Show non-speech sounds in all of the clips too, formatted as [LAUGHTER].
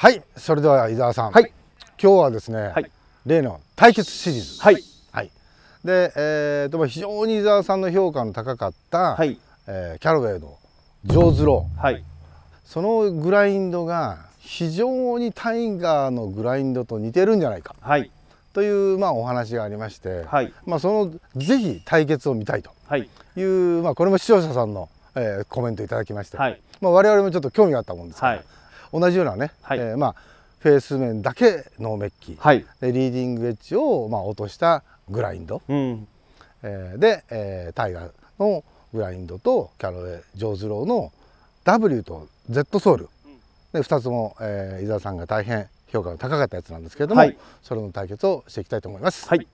はいそれでは伊沢さん、はい、今日はですね、はい、例の対決シリーズはい、はい、で、えーと、非常に伊沢さんの評価の高かった、はい、えー、キャロウェイの上手ロー、はい、そのグラインドが非常にタイガーのグラインドと似てるんじゃないか、はい、という、まあ、お話がありまして、はい、まあ、そのぜひ対決を見たいという、まあ、これも視聴者さんの、えー、コメントいただきまして、はいまあ、我々もちょっと興味があったもんですから、はい同じようなね、はい、えー、まあ、フェース面だけのメッキ、はい、でリーディングエッジを、まあ、落としたグラインド、うん、えー、で、えー、タイガーのグラインドとキャロウェイジョーズローの W と Z ソール、うん、で2つも、えー、伊沢さんが大変評価の高かったやつなんですけれども、はい、それの対決をしていきたいと思います。はい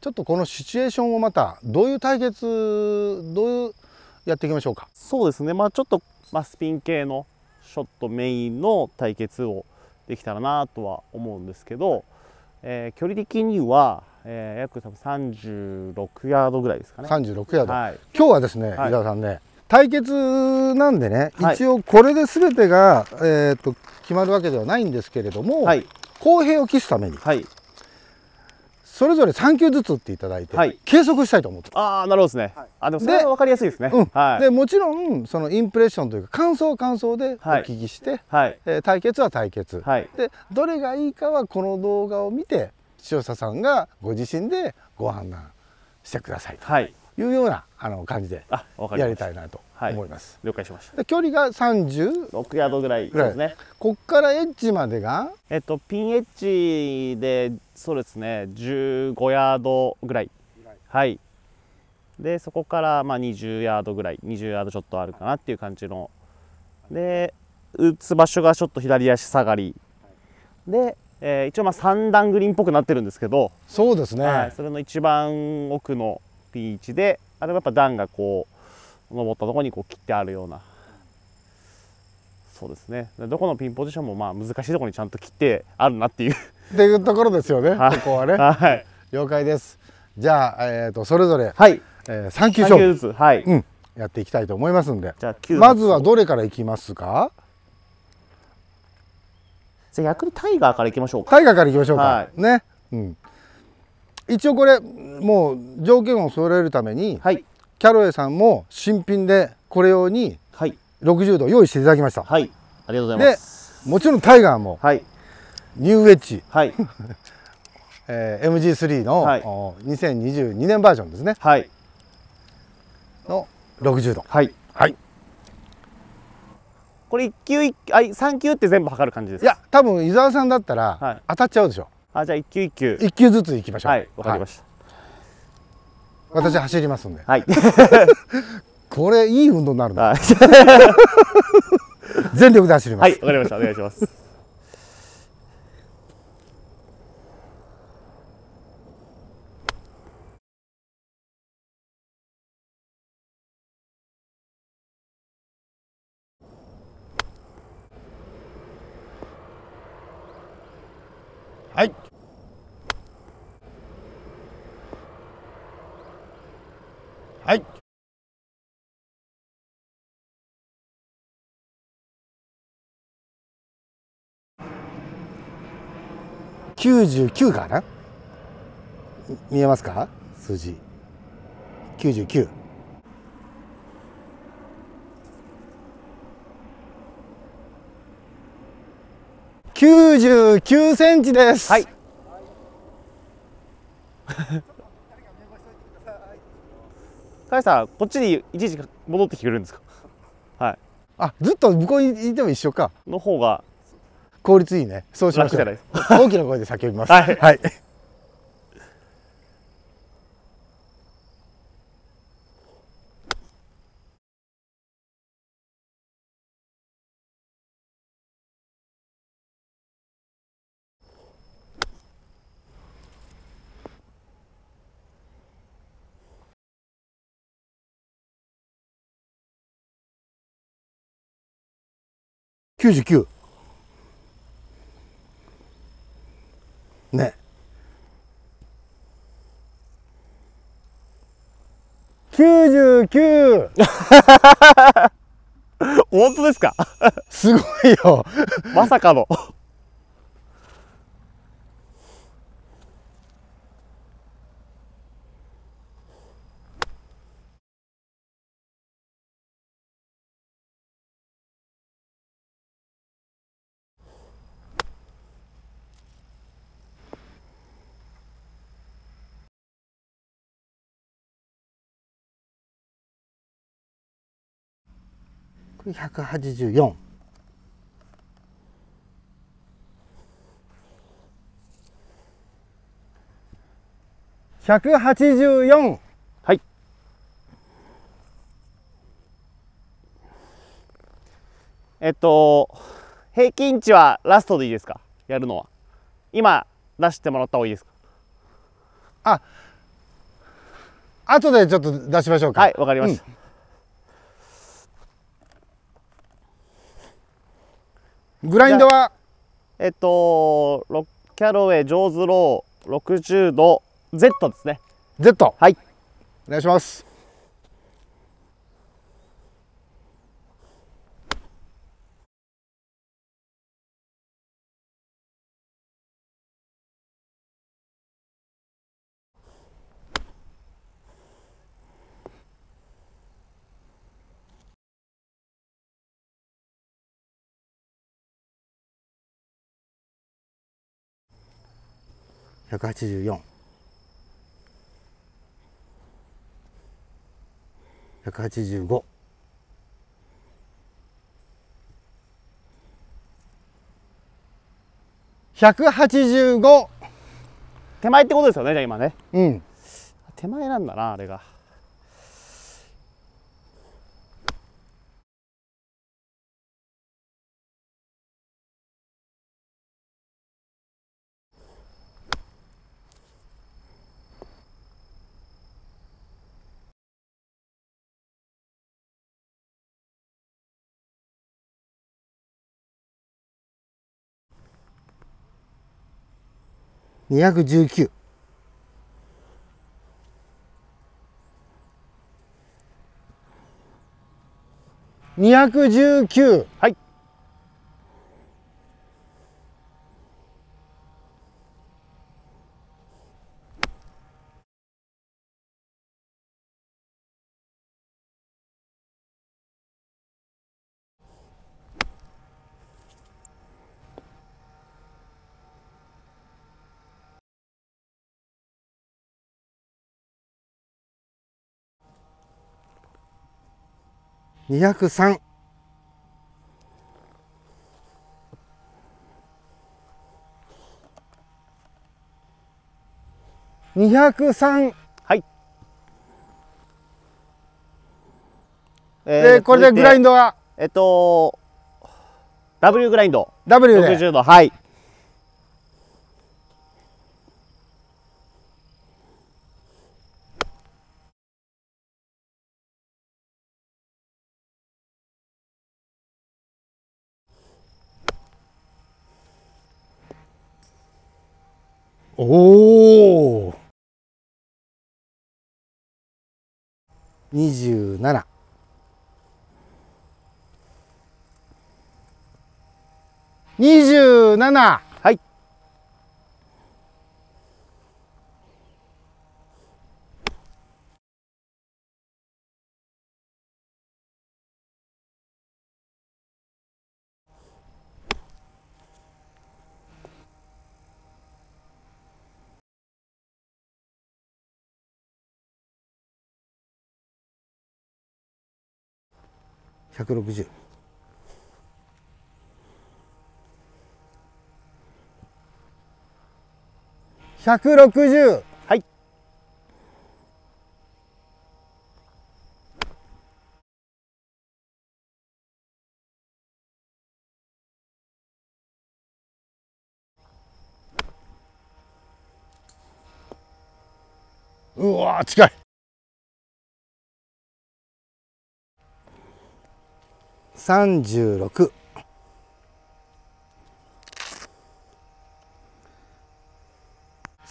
ちょっとこのシチュエーションをまたどういう対決どういうやっていきましょうかそうですねまあちょっと、まあ、スピン系のショットメインの対決をできたらなとは思うんですけど、えー、距離的には、えー、約多分36ヤードぐらいですかね36ヤード、はい、今日はですね、はい、伊沢さんね対決なんでね、はい、一応これで全てが、えーと、と決まるわけではないんですけれども、公平を期すために、はい、それぞれ3球ずつ打っていただいて、はい、計測したいと思ってああなるほどですね、はい、あでもそれはかりやすいですね、うんはい、でもちろんそのインプレッションというか感想感想でお聞きして、はいえー、対決は対決、はい、でどれがいいかはこの動画を見て視聴者さんがご自身でご判断してくださいと。はいいうようなあの感じでやりたいなと思います。はい、了解しました。距離が三十六ヤードぐらいですね。こっからエッジまでがえっとピンエッジでそうですね十五ヤードぐらいはいでそこからまあ20ヤードぐらい20ヤードちょっとあるかなっていう感じので打つ場所がちょっと左足下がりで、えー、一応まあ3段グリーンっぽくなってるんですけどそうですね、はい、それの一番奥のピーチであれはやっぱ段がこう登ったとこにこう切ってあるようなそうですねどこのピンポジションもまあ難しいとこにちゃんと切ってあるなっていう。っていうところですよね、[LAUGHS] ここはね。はい、了解ですじゃあ、えーと、それぞれ、はいえー、3球勝負ずつ、はいうん、やっていきたいと思いますんでじゃまずはどれからいきますかじゃ逆にタイガーからいきましょうかタイガーからいきましょうか、はい、ね、うん、一応これもう条件を揃えるために、はい、キャロウェイさんも新品でこれ用に60度用意していただきましたはい、ありがとうございますもちろんタイガーも、はい、ニューウェッジ、はい [LAUGHS] えー、MG3 の、はい、2022年バージョンですねはいの60度はいはいこれ1級あ3級って全部測る感じですいや多分伊沢さんだったら当たっちゃうでしょ、あじゃあ一球一球一球ずついきましょうはいわかりました、はい、私走りますんではい [LAUGHS] これいい運動になるな、はい、全力で走りますはいわかりましたお願いします99かな見えますか数字99九十九センチです。はい。[LAUGHS] カイさん、こっちにいちいち戻ってきてくれるんですか。はい。あ、ずっと向こうにいても一緒か。の方が効率いいねそうしましょう大きな声で叫びますはい、はい99ね99 [LAUGHS] 本当ですかすごいよまさかのこれ184。184はいえっと平均値はラストでいいですかやるのは今出してもらった方がいいですかあ後でちょっと出しましょうかはいわかりました、うんグラインドはえっとキャロウェイジョーズロー60度 Z ですね Z はいお願いします184。185。185手前ってことですよねじゃあ今ねうん手前なんだなあれが219。219はい203二百三。はい。えー、これでグラインドは。えっと。W グラインド。W 60度。はい。おお27二十七。160。160はいうわ近い36。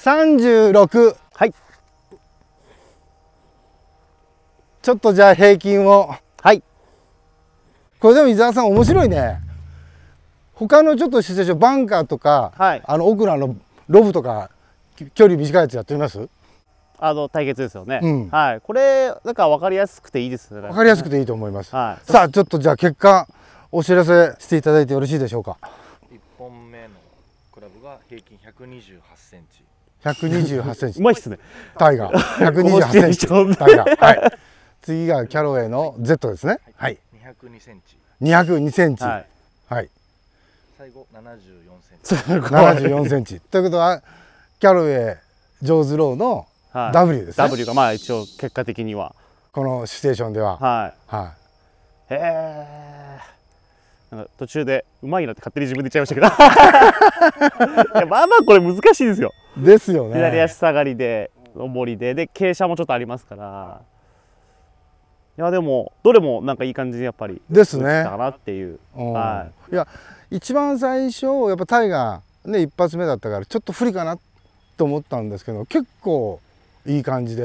36はいちょっとじゃあ平均をはいこれでも伊沢さん面白いね他のちょっとバンカーとか、はい、あの奥のあのロブとか距離短いやつやってみますあの対決ですよね、うん、はいこれなんかわかりやすくていいですよね分かりやすくていいと思います、はい、さあちょっとじゃあ結果お知らせしていただいてよろしいでしょうか一本目のクラブが平均百二十八センチ百二十八センチ。うまいっすね。タイガー。百二十八センチ。タイガー。はい。次がキャロウェイの Z ですね。はい。二百二センチ。二百二センチ。はい。最後七十四センチ。七十四センチ。ということはキャロウェイジョーズローのはい、W ですね W がまあ一応結果的にはこのステーションでははい、はい、へえなんか途中でうまいなって勝手に自分で言っちゃいましたけど [LAUGHS] まあまあこれ難しいですよですよね左足下がりで上りでで傾斜もちょっとありますからいやでもどれもなんかいい感じにやっぱりですねかなっていう、はい、いや一番最初やっぱタイがね一発目だったからちょっと不利かなと思ったんですけど結構いい感じで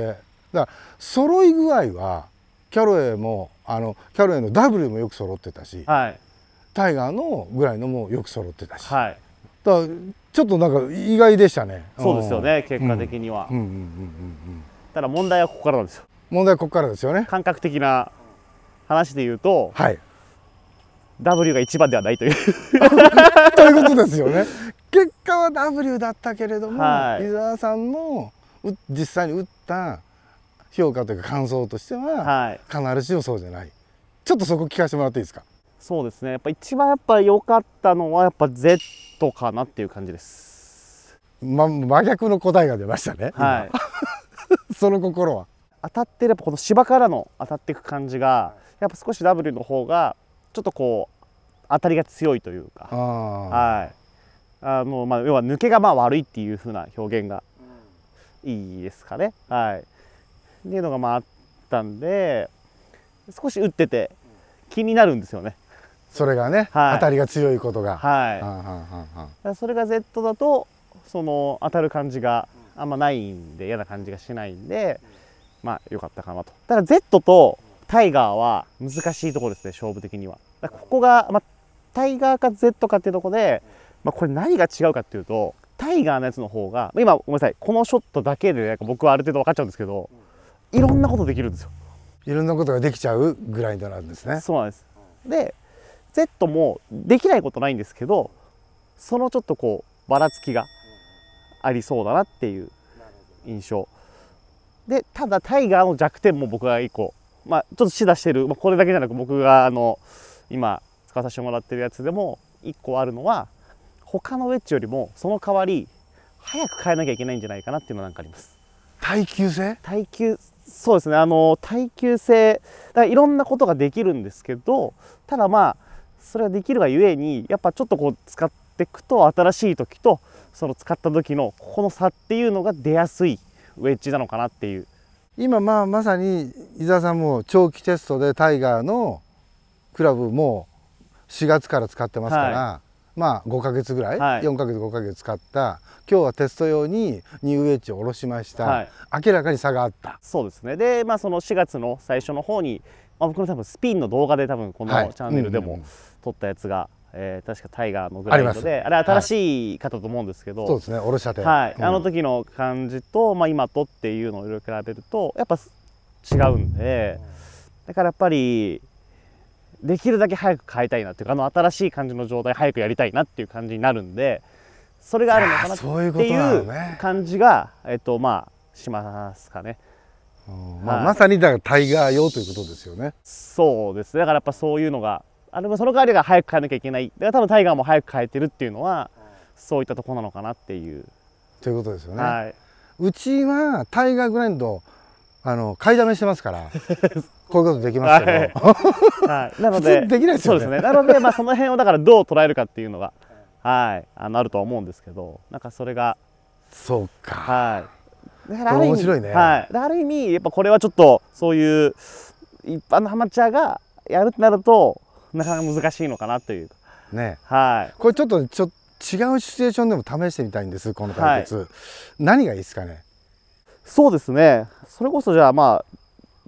だから揃い具合はキャロウェイもあのキャロウェイのダブルもよく揃ってたし、はい、タイガーのぐらいのもよく揃ってたし、はい、だちょっとなんか意外でしたねそうですよね、うん、結果的には、うんうんうんうんただ問題はここからなんですよ問題はここからですよね感覚的な話で言うと、はい、W が一番ではないという [LAUGHS] ということですよね結果は W だったけれども、はい、伊沢さんの実際に打った評価というか感想としては、はい、必ずしもそうじゃないちょっとそこ聞かせてもらっていいですかそうですねやっぱ一番やっぱ良かったのはやっぱ Z かなっていう感じですま、真逆の答えが出ましたねはい [LAUGHS] その心は当たってやっぱこの芝からの当たっていく感じがやっぱ少し W の方がちょっとこう当たりが強いというかはいあの、まあ、要は抜けがまあ悪いっていうふうな表現がいいですかね。はい、っていうのがまああったんで少し打ってて気になるんですよね。それがね、はい、当たりが強いことが。はい、それが Z だとその当たる感じがあんまないんで嫌な感じがしないんでまあ良かったかなと。ただ Z とタイガーは難しいところですね勝負的には。ここが、まあ、タイガーか Z かっていうとこで、まあ、これ何が違うかっていうとタイガーのやつの方が今ごめんなさいこのショットだけで、ね、僕はある程度分かっちゃうんですけどいろんなことできるんですよいろんなことができちゃうグラインドなんですねそうなんですで Z もできないことないんですけどそのちょっとこうばらつきがありそうだなっていう印象でただタイガーの弱点も僕が1個まあちょっと示唆してる、まあ、これだけじゃなく僕があの今使わさせてもらってるやつでも1個あるのは他のウェッジよりもその代わり早く変えなきゃいけないんじゃないかなっていうのなんかあります耐久性耐久そうですねあの耐久性だからいろんなことができるんですけどただまあそれができるがゆえにやっぱちょっとこう使っていくと新しい時とその使った時のここの差っていうのが出やすいウェッジなのかなっていう今まあまさに伊沢さんも長期テストでタイガーのクラブも4月から使ってますから、はまあ5ヶ月ぐらい、はい、4ヶ月5ヶ月使った今日はテスト用にニューウェッジを下ろしました、はい、明らかに差があったそうですねでまあその4月の最初の方に、まあ、僕の多分スピンの動画で多分このチャンネルでも撮ったやつが、はいうんえー、確かタイガーのグラインドであれ新しい方と思うんですけど、はい、そうですねおろしたて、はい、うん、あの時の感じと、まあ、今とっていうのを比べるとやっぱ違うんで、だからやっぱりできるだけ早く変えたいなっていうかあの新しい感じの状態早くやりたいなっていう感じになるんでそれがあるのかなっていう感じがえっとまあしますかね。うんまあ、まさにだからタイガー用ということですよね。そうですだからやっぱそういうのがあれもその代わりが早く変えなきゃいけないだから多分タイガーも早く変えてるっていうのはそういったとこなのかなっていう。ということですよね。はい、うちはタイガーグレンドあの買いだめしてますから [LAUGHS] こういうことできますけど、はい、[LAUGHS] なのでできないですよねそうですねなので、まあ、その辺をだからどう捉えるかっていうのが、はい、あのあると思うんですけどなんかそれがそうかはいだからあるね、はい、ある意味やっぱこれはちょっとそういう一般のハマチャーがやるってなるとなかなか難しいのかなというねはいこれちょっとちょ違うシチュエーションでも試してみたいんですこの対決、はい、何がいいですかねそうですねそれこそじゃあまあ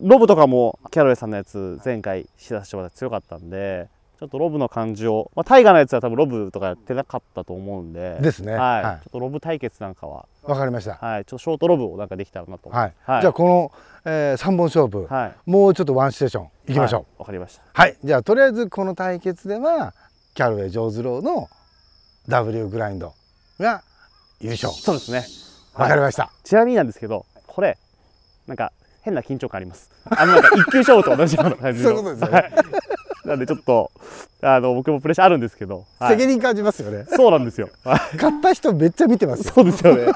ロブとかもキャロウェイさんのやつ前回知らしてもらって強かったんでちょっとロブの感じを、まあ、大河のやつは多分ロブとかやってなかったと思うんでですね、はい、はい、ちょっとロブ対決なんかはわかりました、はい、ちょっとショートロブをなんかできたらなと、はいはい、じゃあこの、えー、3本勝負、はい、もうちょっとワンシチュエーションいきましょうわ、かりましたはいじゃあとりあえずこの対決ではキャロウェイ・ジョーズローの W グラインドが優勝そうですねわかりました、ちなみになんですけどこれなんか変な緊張感あります。あのなんか一級勝負と同じような感じの。[LAUGHS] そういうことですね。はい、なんでちょっとあの僕もプレッシャーあるんですけど、はい、責任感じますよね。そうなんですよ。買った人めっちゃ見てます。そうですよね。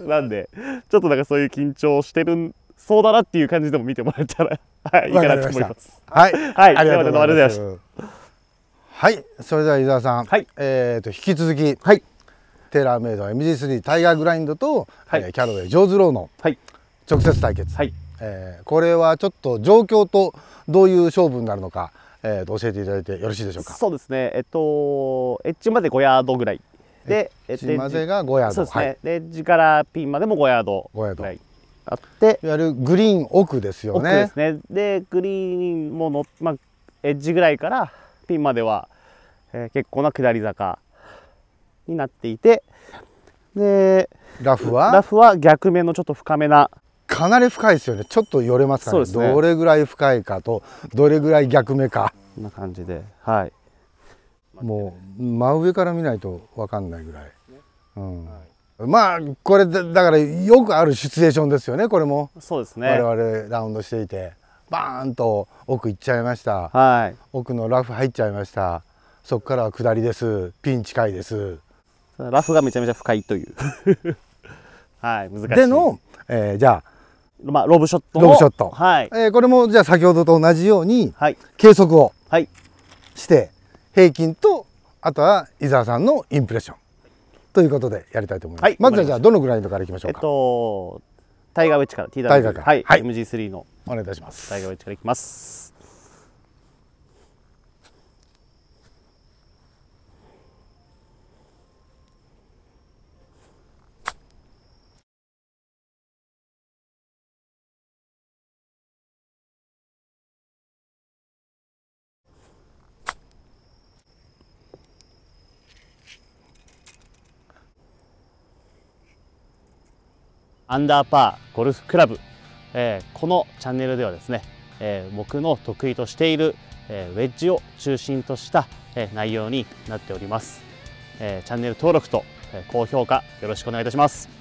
なんでちょっとなんかそういう緊張してるそうだなっていう感じでも見てもらえたら、はい、いいかなと思います。はい、はい、ありがとうございました。はい、それでは伊沢さん、はい、えっ、ー、と引き続き、はい、テーラーメイド MG3 タイガーグラインドと、はい、キャロウェイジョーズローのはい。直接対決。はいえー、これはちょっと状況とどういう勝負になるのか、えー、と教えていただいてよろしいでしょうかそうですねえっとエッジまで5ヤードぐらいでエッジまでが5ヤードそうですね、はい、エッジからピンまでも5ヤードぐらいあっていわゆるグリーン奥ですよねですねでグリーンもの、まあ、エッジぐらいからピンまでは、えー、結構な下り坂になっていてでラフはラフは逆目のちょっと深めなかなり深いですよねちょっとよれますからね、ね、どれぐらい深いかとどれぐらい逆目かこんな感じではいもう真上から見ないと分かんないぐらい、うん、はい、まあこれだからよくあるシチュエーションですよねこれもそうですね我々ラウンドしていてバーンと奥行っちゃいました、はい、奥のラフ入っちゃいましたそこからは下りですピン近いですラフがめちゃめちゃ深いという [LAUGHS] はい難しいでの、えー、じゃあまあ、ロブショットロブショット。はい。えー、これも、じゃあ先ほどと同じように、はい、計測をはい。して、平均と、あとは伊沢さんのインプレッション。ということでやりたいと思います。はい、まずはじゃあどのグラインドからいきましょうか。えっと、タイガーウェッジから TW から、はい、はい、MG3 のお願いいたします。タイガーウェッジからいきます。アンダーパーゴルフクラブ、えー、このチャンネルではですね、えー、僕の得意としている、えー、ウェッジを中心とした、え内容になっております、えチャンネル登録と、え高評価よろしくお願いいたします